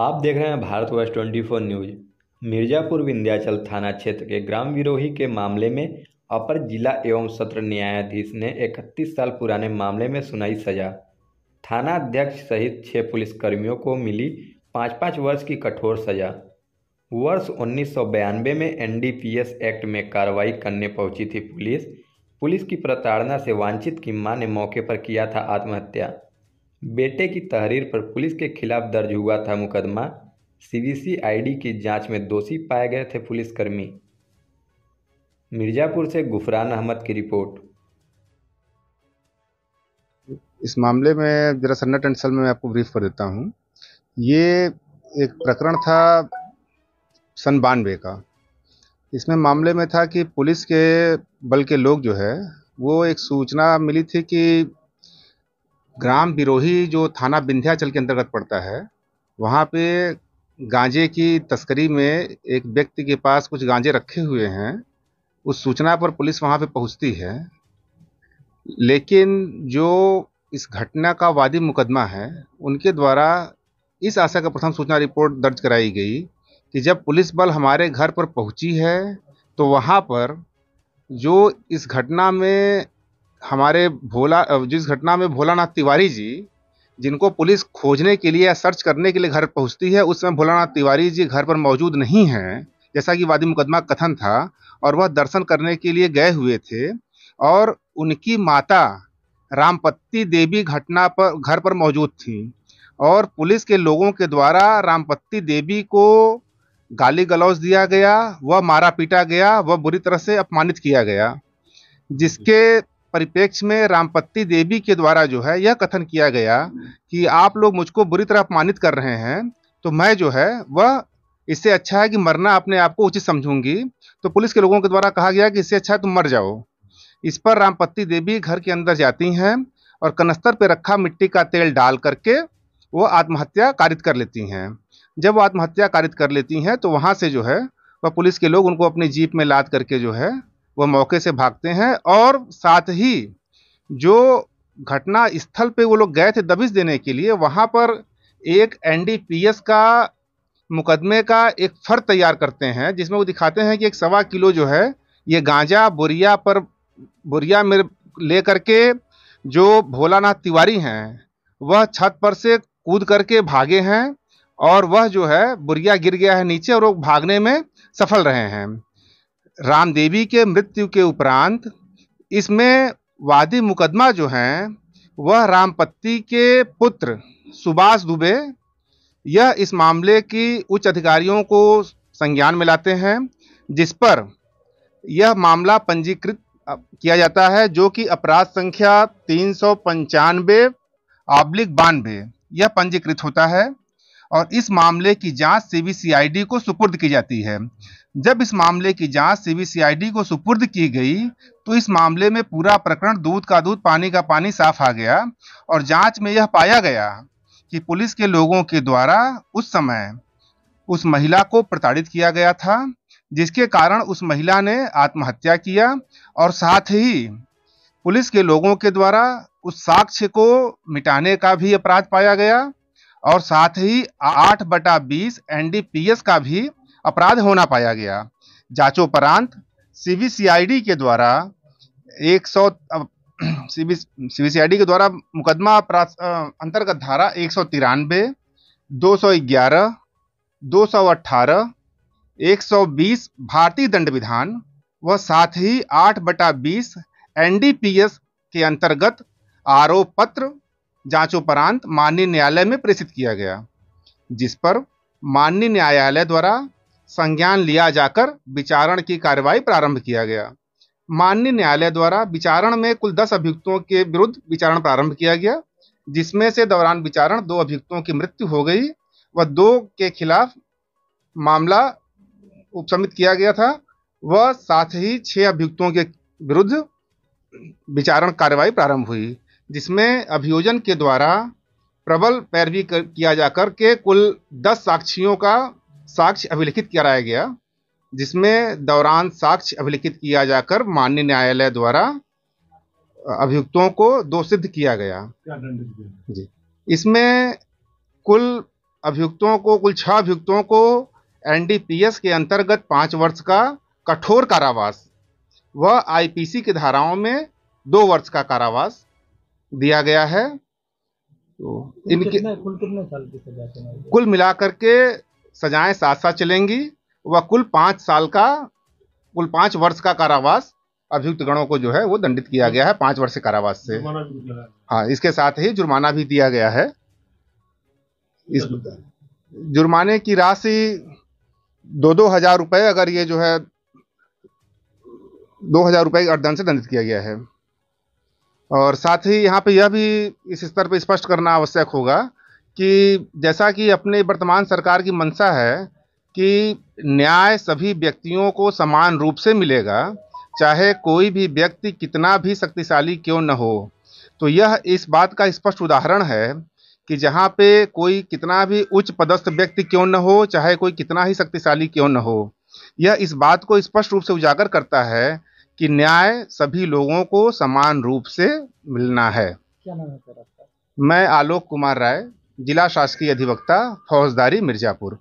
आप देख रहे हैं Bharat Varsh twenty four news Mirzapur Vindhyachal थाना क्षेत्र के ग्राम विरोही के मामले में अपर जिला एवं सत्र न्यायाधीश ने 31 साल पुराने मामले में सुनाई सजा थाना अध्यक्ष सहित छह पुलिसकर्मियों को मिली पाँच पाँच वर्ष की कठोर सजा वर्ष उन्नीस में एनडीपीएस एक्ट में कार्रवाई करने पहुंची थी पुलिस पुलिस की प्रताड़ना से वांछित की मां ने मौके पर किया था आत्महत्या बेटे की तहरीर पर पुलिस के खिलाफ दर्ज हुआ था मुकदमा सीबीसी आईडी की जांच में दोषी पाए गए थे पुलिसकर्मी मिर्जापुर से गुफरान अहमद की रिपोर्ट इस मामले में जरा सन्नट एंड सल में मैं आपको ब्रीफ कर देता हूँ ये एक प्रकरण था सन बानवे का इसमें मामले में था कि पुलिस के बल के लोग जो है वो एक सूचना मिली थी कि ग्राम बिरोही जो थाना विंध्याचल के अंतर्गत पड़ता है वहाँ पे गांजे की तस्करी में एक व्यक्ति के पास कुछ गांजे रखे हुए हैं उस सूचना पर पुलिस वहाँ पे पहुँचती है लेकिन जो इस घटना का वादी मुकदमा है उनके द्वारा इस आशा का प्रथम सूचना रिपोर्ट दर्ज कराई गई कि जब पुलिस बल हमारे घर पर पहुंची है तो वहाँ पर जो इस घटना में हमारे भोला जिस घटना में भोलानाथ तिवारी जी जिनको पुलिस खोजने के लिए या सर्च करने के लिए घर पहुंचती है उस समय भोलानाथ तिवारी जी घर पर मौजूद नहीं हैं जैसा कि वादी मुकदमा कथन था और वह दर्शन करने के लिए गए हुए थे और उनकी माता रामपत्ती देवी घटना पर घर पर मौजूद थी और पुलिस के लोगों के द्वारा रामपत्ती देवी को गाली गलौज दिया गया वह मारा पीटा गया वह बुरी तरह से अपमानित किया गया जिसके परिप्रेक्ष्य में रामपत्ती देवी के द्वारा जो है यह कथन किया गया कि आप लोग मुझको बुरी तरह अपमानित कर रहे हैं तो मैं जो है वह इससे अच्छा है कि मरना अपने आप को उचित समझूंगी तो पुलिस के लोगों के द्वारा कहा गया कि इससे अच्छा है तुम मर जाओ इस पर रामपत्ती देवी घर के अंदर जाती हैं और कनस्तर पर रखा मिट्टी का तेल डाल करके वो आत्महत्या कारित कर लेती हैं जब वो आत्महत्या कारित कर लेती हैं तो वहाँ से जो है वह पुलिस के लोग उनको अपनी जीप में लाद करके जो है वह मौके से भागते हैं और साथ ही जो घटना स्थल पे वो लोग गए थे दबिश देने के लिए वहाँ पर एक एनडीपीएस का मुकदमे का एक फर तैयार करते हैं जिसमें वो दिखाते हैं कि एक सवा किलो जो है ये गांजा बोरिया पर बोरिया में ले करके जो भोलानाथ तिवारी हैं वह छत पर से कूद करके भागे हैं और वह जो है बुरिया गिर गया है नीचे और वो भागने में सफल रहे हैं रामदेवी के मृत्यु के उपरांत इसमें वादी मुकदमा जो हैं वह रामपत्ति के पुत्र सुभाष दुबे यह इस मामले की उच्च अधिकारियों को संज्ञान में लाते हैं जिस पर यह मामला पंजीकृत किया जाता है जो कि अपराध संख्या तीन सौ पंचानबे आब्लिक बानवे यह पंजीकृत होता है और इस मामले की जांच सी को सुपुर्द की जाती है जब इस मामले की जांच सीबीसीआईडी को सुपुर्द की गई तो इस मामले में पूरा प्रकरण दूध का दूध पानी का पानी साफ आ गया और जांच में यह पाया गया कि पुलिस के लोगों के द्वारा उस समय उस महिला को प्रताड़ित किया गया था जिसके कारण उस महिला ने आत्महत्या किया और साथ ही पुलिस के लोगों के द्वारा उस साक्ष्य को मिटाने का भी अपराध पाया गया और साथ ही आठ बटा बीस एन का भी अपराध होना पाया गया जांचोपरांत सीबीसीआईडी के द्वारा एक सौ सीबी सी के द्वारा मुकदमा अपराध अंतर्गत धारा एक सौ तिरानबे दो सौ ग्यारह दो सौ अट्ठारह एक सौ बीस भारतीय दंड विधान व साथ ही आठ बटा बीस एन के अंतर्गत आरोप पत्र जांचोपरांत माननीय न्यायालय में प्रेषित किया गया जिस पर माननीय न्यायालय द्वारा संज्ञान लिया जाकर विचारण की कार्यवाही प्रारंभ किया गया माननीय न्यायालय द्वारा विचारण में कुल दस अभियुक्तों के विरुद्ध विचारण प्रारंभ किया गया जिसमें से दौरान विचारण दो अभियुक्तों की मृत्यु हो गई व दो के खिलाफ मामला उपसमित किया गया था व साथ ही छह अभियुक्तों के विरुद्ध विचारण कार्यवाही प्रारंभ हुई जिसमें अभियोजन के द्वारा प्रबल पैरवी किया जाकर के कुल दस साक्षियों का साक्ष्य अभिलिखित कराया गया जिसमें दौरान साक्ष्य अभिलिखित किया जाकर माननीय न्यायालय द्वारा अभियुक्तों को दो सिद्ध किया गया जी इसमें कुल अभियुक्तों को कुल छह अभियुक्तों को एनडीपीएस के अंतर्गत पांच वर्ष का कठोर कारावास व आईपीसी की धाराओं में दो वर्ष का कारावास दिया गया है तो इनके कुल कितने साल की सजा कुल मिलाकर के सजाएं साथ साथ चलेंगी व कुल पाँच साल का कुल पाँच वर्ष का कारावास अभियुक्त गणों को जो है वो दंडित किया गया है पाँच वर्ष के कारावास से हाँ इसके साथ ही जुर्माना भी दिया गया है इस जुर्माने की राशि दो दो हजार रुपये अगर ये जो है दो हजार रुपये अर्दन से दंडित किया गया है और साथ ही यहाँ पे यह भी इस स्तर पर स्पष्ट करना आवश्यक होगा कि जैसा कि अपने वर्तमान सरकार की मंशा है कि न्याय सभी व्यक्तियों को समान रूप से मिलेगा चाहे कोई भी व्यक्ति कितना भी शक्तिशाली क्यों न हो तो यह इस बात का स्पष्ट उदाहरण है कि जहाँ पे कोई कितना भी उच्च पदस्थ व्यक्ति क्यों न हो चाहे कोई कितना ही शक्तिशाली क्यों न हो यह इस बात को स्पष्ट रूप से उजागर करता है कि न्याय सभी लोगों को समान रूप से मिलना है क्या है मैं आलोक कुमार राय जिला शासकीय अधिवक्ता फौजदारी मिर्ज़ापुर